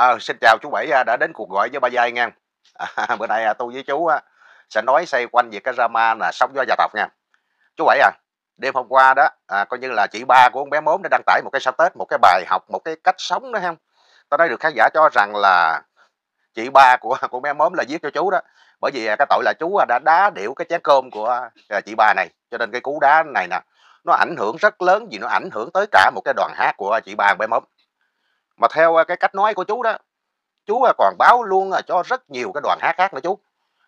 À, xin chào chú Bảy à, đã đến cuộc gọi với Ba Giai nha. À, bữa nay à, tôi với chú á, sẽ nói xoay quanh về cái drama là sóng gió gia tộc nha. Chú Bảy à, đêm hôm qua đó à, coi như là chị ba của con bé mốm đã đăng tải một cái sao Tết, một cái bài học, một cái cách sống đó không? Tôi nói được khán giả cho rằng là chị ba của con bé mốm là giết cho chú đó. Bởi vì à, cái tội là chú đã đá điệu cái chén cơm của chị ba này. Cho nên cái cú đá này nè, nó ảnh hưởng rất lớn vì nó ảnh hưởng tới cả một cái đoàn hát của chị ba bé mốm mà theo à, cái cách nói của chú đó chú à, còn báo luôn à, cho rất nhiều cái đoàn hát khác nữa chú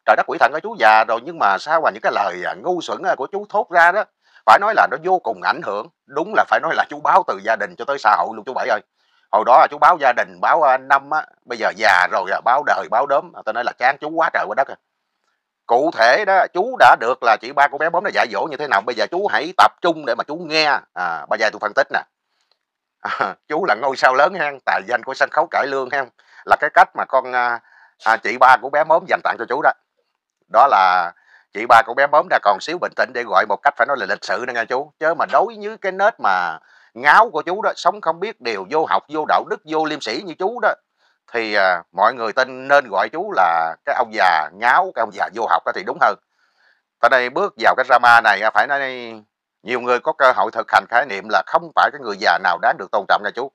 trời đất quỷ thần ơi chú già rồi nhưng mà sao mà những cái lời ngu xuẩn của chú thốt ra đó phải nói là nó vô cùng ảnh hưởng đúng là phải nói là chú báo từ gia đình cho tới xã hội luôn chú bảy ơi hồi đó chú báo gia đình báo năm á bây giờ già rồi à, báo đời báo đốm tôi nói là chán chú quá trời quá đất à. cụ thể đó chú đã được là chị ba của bé bóng nó dạy dỗ như thế nào bây giờ chú hãy tập trung để mà chú nghe à, ba giai tôi phân tích nè à, chú là ngôi sao lớn ha tài danh của sân khấu cải lương ha là cái cách mà con à, à chị ba của bé mớm dành tặng cho chú đó đó là chị ba của bé mớm đã còn xíu bình tĩnh để gọi một cách phải nói là lịch sự nè nghe chú chứ mà đối với cái nết mà ngáo của chú đó sống không biết điều vô học vô đạo đức vô liêm sĩ như chú đó thì à, mọi người tin nên gọi chú là cái ông già ngáo cái ông già vô học đó thì đúng hơn tại đây bước vào cái drama này à, phải nói nhiều người có cơ hội thực hành khái niệm là không phải cái người già nào đáng được tôn trọng nha chú.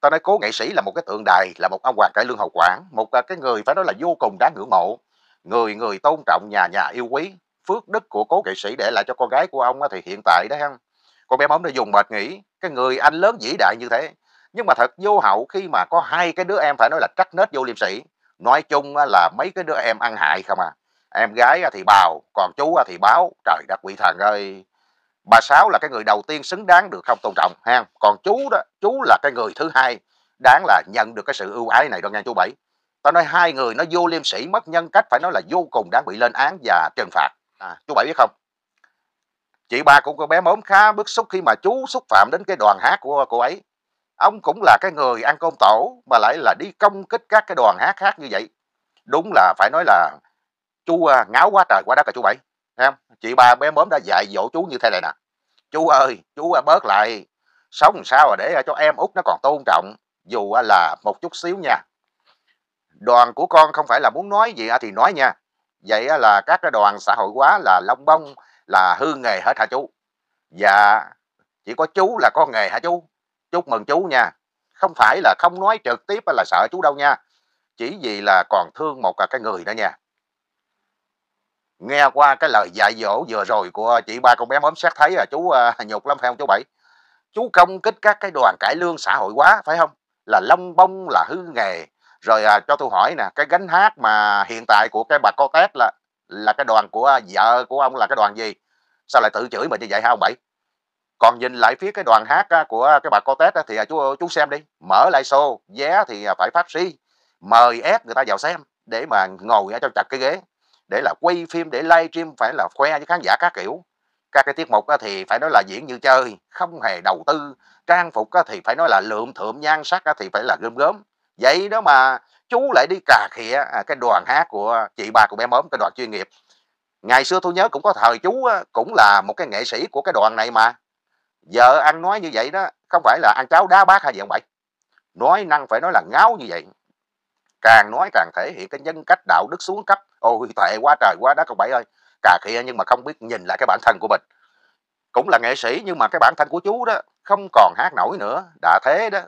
Ta nói cố nghệ sĩ là một cái tượng đài, là một ông hoàng cải lương hậu quản, một à, cái người phải nói là vô cùng đáng ngưỡng mộ. Người người tôn trọng nhà nhà yêu quý, phước đức của cố nghệ sĩ để lại cho con gái của ông thì hiện tại đó ha. Con bé bóng nó dùng mệt nghỉ, cái người anh lớn vĩ đại như thế. Nhưng mà thật vô hậu khi mà có hai cái đứa em phải nói là trắc nết vô liêm sĩ. Nói chung là mấy cái đứa em ăn hại không à. Em gái thì bào, còn chú thì báo. Trời đất quỷ thần ơi! bà sáu là cái người đầu tiên xứng đáng được không tôn trọng ha còn chú đó chú là cái người thứ hai đáng là nhận được cái sự ưu ái này đâu nha chú bảy tao nói hai người nó vô liêm sĩ mất nhân cách phải nói là vô cùng đáng bị lên án và trừng phạt à, chú bảy biết không chị ba của cô bé mớm khá bức xúc khi mà chú xúc phạm đến cái đoàn hát của cô ấy ông cũng là cái người ăn cơm tổ mà lại là đi công kích các cái đoàn hát khác như vậy đúng là phải nói là chú à, ngáo quá trời quá đất cả chú bảy ha? chị ba bé mớm đã dạy dỗ chú như thế này nè chú ơi chú à, bớt lại sống sao để cho em út nó còn tôn trọng dù à, là một chút xíu nha đoàn của con không phải là muốn nói gì à, thì nói nha vậy là các cái đoàn xã hội quá là lông bông là hư nghề hết hả chú dạ chỉ có chú là có nghề hả chú chúc mừng chú nha không phải là không nói trực tiếp là sợ chú đâu nha chỉ vì là còn thương một cái người đó nha nghe qua cái lời dạy dỗ vừa rồi của chị ba con bé bấm xét thấy là chú uh, nhục lắm phải không chú bảy chú công kích các cái đoàn cải lương xã hội quá phải không là lông bông là hư nghề rồi à, cho tôi hỏi nè cái gánh hát mà hiện tại của cái bà cô tét là là cái đoàn của à, vợ của ông là cái đoàn gì sao lại tự chửi mình như vậy hả ông bảy còn nhìn lại phía cái đoàn hát à, của cái bà cô tét thì chú chú xem đi mở lại show vé thì phải phát si mời ép người ta vào xem để mà ngồi cho chặt cái ghế để là quay phim để live stream phải là khoe với khán giả các kiểu các cái tiết mục thì phải nói là diễn như chơi không hề đầu tư trang phục thì phải nói là lượm thượm nhan sắc thì phải là gớm gớm vậy đó mà chú lại đi cà khịa à, cái đoàn hát của chị bà của bé mớm cái đoàn chuyên nghiệp ngày xưa tôi nhớ cũng có thời chú cũng là một cái nghệ sĩ của cái đoàn này mà giờ ăn nói như vậy đó không phải là ăn cháo đá bát hay gì không vậy nói năng phải nói là ngáo như vậy càng nói càng thể hiện cái nhân cách đạo đức xuống cấp ôi tệ quá trời quá đất ông bảy ơi cà khịa nhưng mà không biết nhìn lại cái bản thân của mình cũng là nghệ sĩ nhưng mà cái bản thân của chú đó không còn hát nổi nữa đã thế đó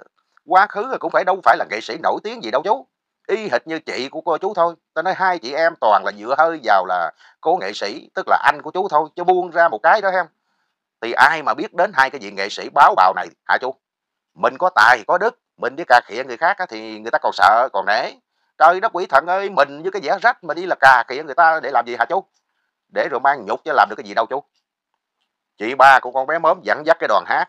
quá khứ cũng phải đâu phải là nghệ sĩ nổi tiếng gì đâu chú y hệt như chị của cô chú thôi ta nói hai chị em toàn là dựa hơi vào là cố nghệ sĩ tức là anh của chú thôi chứ buông ra một cái đó em thì ai mà biết đến hai cái diện nghệ sĩ báo bào này hả chú mình có tài có đức mình với cà khịa người khác thì người ta còn sợ còn nể trời đất quỷ thần ơi mình với cái vẻ rách mà đi là cà kìa người ta để làm gì hả chú để rồi mang nhục chứ làm được cái gì đâu chú chị ba của con bé mớm dẫn dắt cái đoàn hát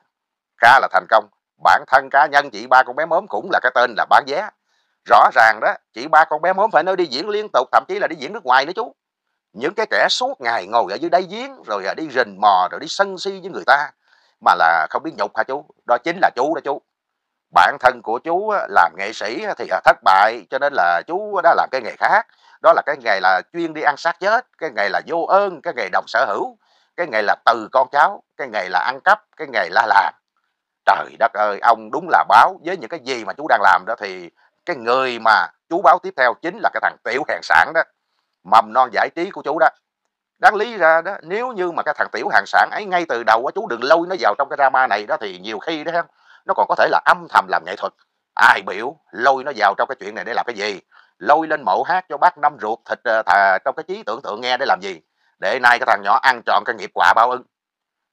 ca là thành công bản thân cá nhân chị ba con bé mớm cũng là cái tên là bán vé rõ ràng đó chị ba con bé mớm phải nói đi diễn liên tục thậm chí là đi diễn nước ngoài nữa chú những cái kẻ suốt ngày ngồi ở dưới đáy giếng rồi à, đi rình mò rồi đi sân si với người ta mà là không biết nhục hả chú đó chính là chú đó chú bản thân của chú làm nghệ sĩ thì à, thất bại cho nên là chú đã làm cái nghề khác đó là cái nghề là chuyên đi ăn xác chết cái nghề là vô ơn cái nghề đồng sở hữu cái nghề là từ con cháu cái nghề là ăn cắp cái nghề la làng trời đất ơi ông đúng là báo với những cái gì mà chú đang làm đó thì cái người mà chú báo tiếp theo chính là cái thằng tiểu hàng sản đó mầm non giải trí của chú đó đáng lý ra đó nếu như mà cái thằng tiểu hàng sản ấy ngay từ đầu á chú đừng lôi nó vào trong cái drama này đó thì nhiều khi đó nó còn có thể là âm thầm làm nghệ thuật ai biểu lôi nó vào trong cái chuyện này để làm cái gì lôi lên mộ hát cho bác năm ruột thịt ờ, thà, trong cái trí tưởng tượng nghe để làm gì để nay cái thằng nhỏ ăn tròn cái nghiệp quả bao ứng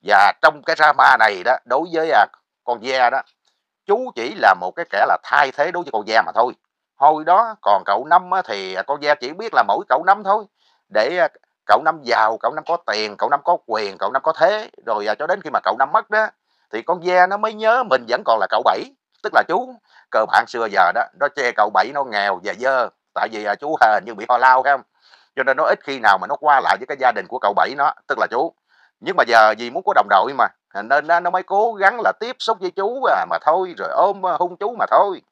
và trong cái drama này đó đối với à, con ve đó chú chỉ là một cái kẻ là thay thế đối với con ve mà thôi hồi đó còn cậu năm thì con ve chỉ biết là mỗi cậu năm thôi để à, cậu năm giàu cậu năm có tiền cậu năm có quyền cậu năm có thế rồi à, cho đến khi mà cậu năm mất đó thì con ve nó mới nhớ mình vẫn còn là cậu bảy tức là chú cờ bạn xưa giờ đó nó che cậu bảy nó nghèo và dơ tại vì à, chú hình như bị ho lao không cho nên nó ít khi nào mà nó qua lại với cái gia đình của cậu bảy nó tức là chú nhưng mà giờ vì muốn có đồng đội mà nên nó mới cố gắng là tiếp xúc với chú à, mà thôi rồi ôm à, hung chú mà thôi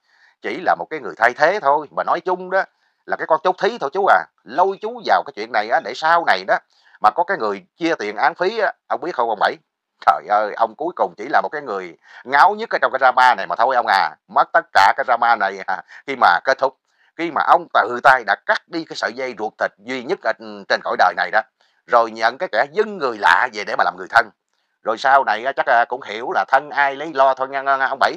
chỉ là một cái người thay thế thôi mà nói chung đó là cái con chốt thí thôi chú à lôi chú vào cái chuyện này á, để sau này đó mà có cái người chia tiền án phí á, ông biết không ông bảy trời ơi ông cuối cùng chỉ là một cái người ngáo nhất ở trong cái drama này mà thôi ông à mất tất cả cái drama này à, khi mà kết thúc khi mà ông tự tay đã cắt đi cái sợi dây ruột thịt duy nhất ở trên cõi đời này đó rồi nhận cái kẻ dân người lạ về để mà làm người thân rồi sau này chắc à, cũng hiểu là thân ai lấy lo thôi nha ông bảy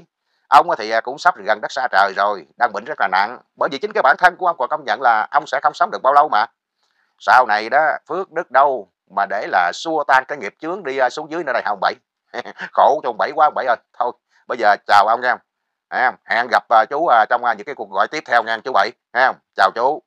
ông thì à, cũng sắp gần đất xa trời rồi đang bệnh rất là nặng bởi vì chính cái bản thân của ông còn công nhận là ông sẽ không sống được bao lâu mà sau này đó phước đức đâu mà để là xua tan cái nghiệp chướng đi à, xuống dưới nơi này không bảy khổ trong bảy quá bảy ơi thôi bây giờ chào ông nha hẹn gặp à, chú à, trong những cái cuộc gọi tiếp theo nha chú bảy chào chú